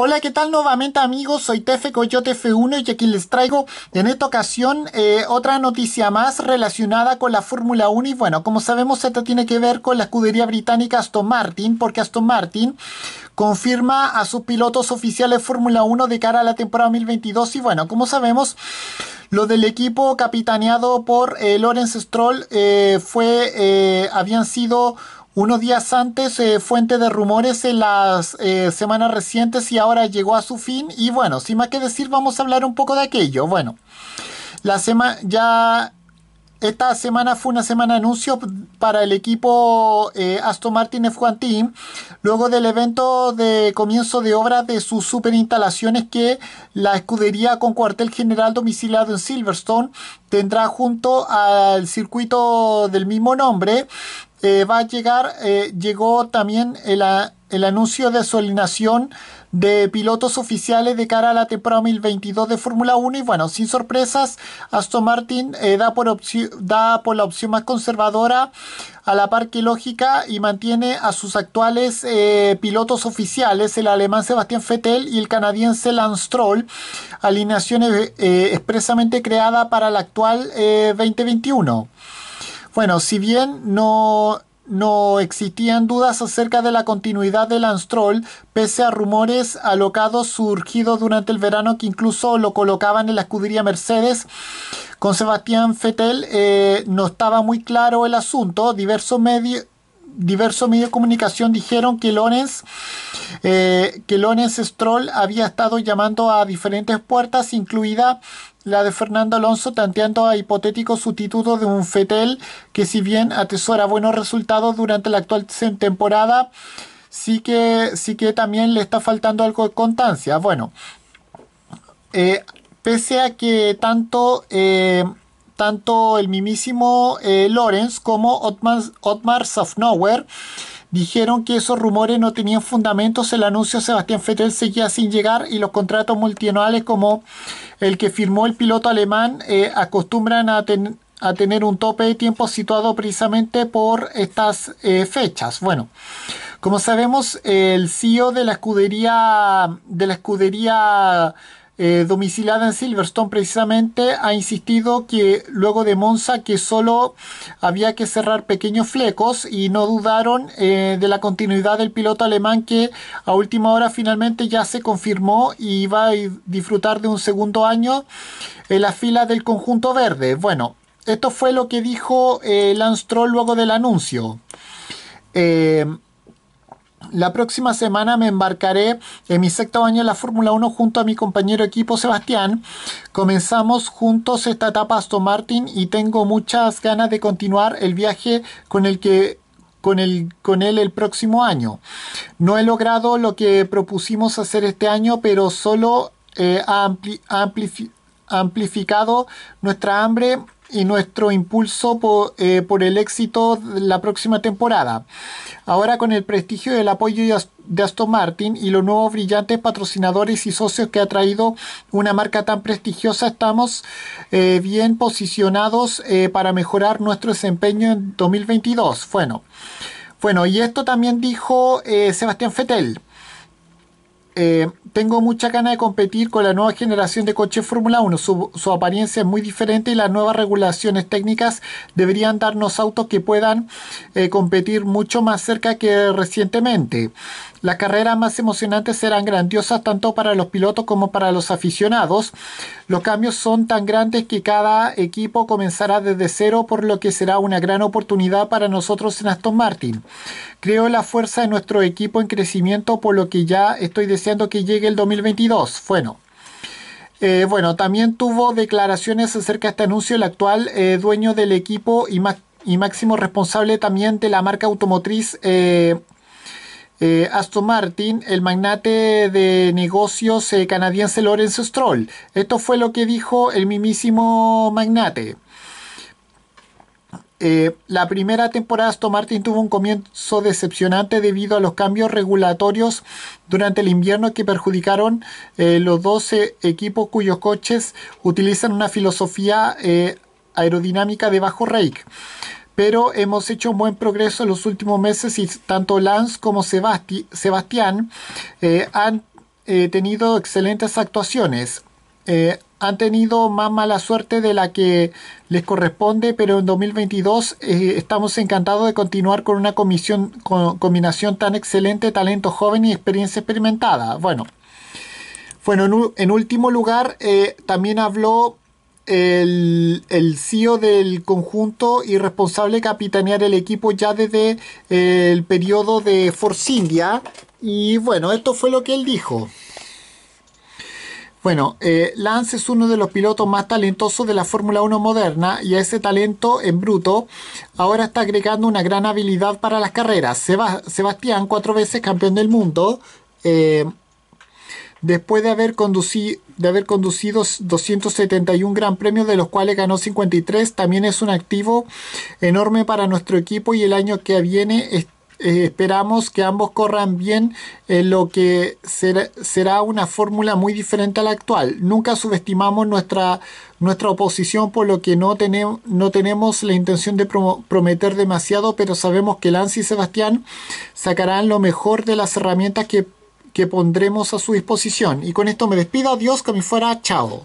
Hola, ¿qué tal nuevamente amigos? Soy Tefe Coyote F1 y aquí les traigo en esta ocasión eh, otra noticia más relacionada con la Fórmula 1 y bueno, como sabemos esto tiene que ver con la escudería británica Aston Martin porque Aston Martin confirma a sus pilotos oficiales Fórmula 1 de cara a la temporada 2022 y bueno, como sabemos... Lo del equipo capitaneado por eh, Lawrence Stroll eh, fue, habían sido unos días antes, eh, fuente de rumores en las eh, semanas recientes y ahora llegó a su fin. Y bueno, sin más que decir, vamos a hablar un poco de aquello. Bueno, la semana ya esta semana fue una semana de anuncio para el equipo eh, Aston Martin F1 Team, luego del evento de comienzo de obra de sus super instalaciones que la escudería con cuartel general domiciliado en Silverstone tendrá junto al circuito del mismo nombre eh, va a llegar, eh, llegó también el, anuncio de su alineación de pilotos oficiales de cara a la temporada 2022 de Fórmula 1 y bueno, sin sorpresas, Aston Martin eh, da, por la opción más conservadora a la par lógica y mantiene a sus actuales pilotos oficiales, el alemán Sebastián Vettel y el canadiense Lance Stroll, alineaciones expresamente creada para la actual 2021. Bueno, si bien no no existían dudas acerca de la continuidad de Lance pese a rumores alocados surgidos durante el verano que incluso lo colocaban en la escudería Mercedes. Con Sebastián Fettel eh, no estaba muy claro el asunto. Diversos medios diversos medios de comunicación dijeron eh, que Lorenz, Stroll había estado llamando a diferentes puertas, incluida la de Fernando Alonso, tanteando a hipotético sustituto de un Fetel que si bien atesora buenos resultados durante la actual temporada, sí que, sí que también le está faltando algo de constancia. Bueno, eh, pese a que tanto... Eh, tanto el mismísimo eh, Lorenz como Otmar, Otmar Sofnauer dijeron que esos rumores no tenían fundamentos. El anuncio Sebastián Fettel seguía sin llegar y los contratos multianuales como el que firmó el piloto alemán eh, acostumbran a, tener un tope de tiempo situado precisamente por estas eh, fechas. Bueno, como sabemos, el CEO de la escudería de la escudería eh, domicilada en Silverstone precisamente ha insistido que luego de Monza que solo había que cerrar pequeños flecos y no dudaron eh, de la continuidad del piloto alemán que a última hora finalmente ya se confirmó y va a disfrutar de un segundo año en la fila del conjunto verde. Bueno, esto fue lo que dijo eh, Lance luego del anuncio. Eh, la próxima semana me embarcaré en mi sexto año en la Fórmula 1 junto a mi compañero equipo Sebastián. Comenzamos juntos esta etapa Aston Martin y tengo muchas ganas de continuar el viaje con el que con, él el próximo año. No he logrado lo que propusimos hacer este año, pero solo eh, ha amplificado nuestra hambre y nuestro impulso eh, por, el éxito de la próxima temporada. Ahora con el prestigio del apoyo de Aston Martin y los nuevos brillantes patrocinadores y socios que ha traído una marca tan prestigiosa, estamos eh, bien posicionados eh, para mejorar nuestro desempeño en 2022. Bueno, bueno y esto también dijo Sebastián Fetel. Eh, tengo mucha ganas de competir con la nueva generación de coches Fórmula 1. Su, apariencia es muy diferente y las nuevas regulaciones técnicas deberían darnos autos que puedan eh, competir mucho más cerca que recientemente. Las carreras más emocionantes serán grandiosas tanto para los pilotos como para los aficionados. Los cambios son tan grandes que cada equipo comenzará desde cero, por lo que será una gran oportunidad para nosotros en Aston Martin. Creo la fuerza de nuestro equipo en crecimiento, por lo que ya estoy deseando que llegue el 2022. Bueno. Eh, bueno, también tuvo declaraciones acerca de este anuncio el actual eh, dueño del equipo y, máximo responsable también de la marca automotriz eh, eh, Aston Martin, el magnate de negocios eh, canadiense Lorenzo Stroll. Esto fue lo que dijo el mismísimo magnate. Eh, la primera temporada Aston Martin tuvo un comienzo decepcionante debido a los cambios regulatorios durante el invierno que perjudicaron los 12 equipos cuyos coches utilizan una filosofía aerodinámica de bajo rake pero hemos hecho un buen progreso en los últimos meses y tanto Lance como Sebastián eh, han eh, tenido excelentes actuaciones. Eh, han tenido más mala suerte de la que les corresponde, pero en 2022 estamos encantados de continuar con una comisión, combinación tan excelente, talento joven y experiencia experimentada. Bueno, bueno en, último lugar, también habló el, CEO del conjunto y responsable de capitanear el equipo ya desde el periodo de Force India. Y bueno, esto fue lo que él dijo. Bueno, eh, Lance es uno de los pilotos más talentosos de la Fórmula 1 moderna y a ese talento en bruto ahora está agregando una gran habilidad para las carreras. Sebastián, cuatro veces campeón del mundo, eh, después de haber, conducido, de haber conducido 271 Gran Premios, de los cuales ganó 53, también es un activo enorme para nuestro equipo y el año que viene eh, esperamos que ambos corran bien en lo que será una fórmula muy diferente a la actual. Nunca subestimamos nuestra, nuestra oposición, por lo que no, tenemos, no tenemos la intención de prometer demasiado, pero sabemos que Lance y Sebastián sacarán lo mejor de las herramientas que que pondremos a su disposición. Y con esto me despido, Dios que me fuera, chao.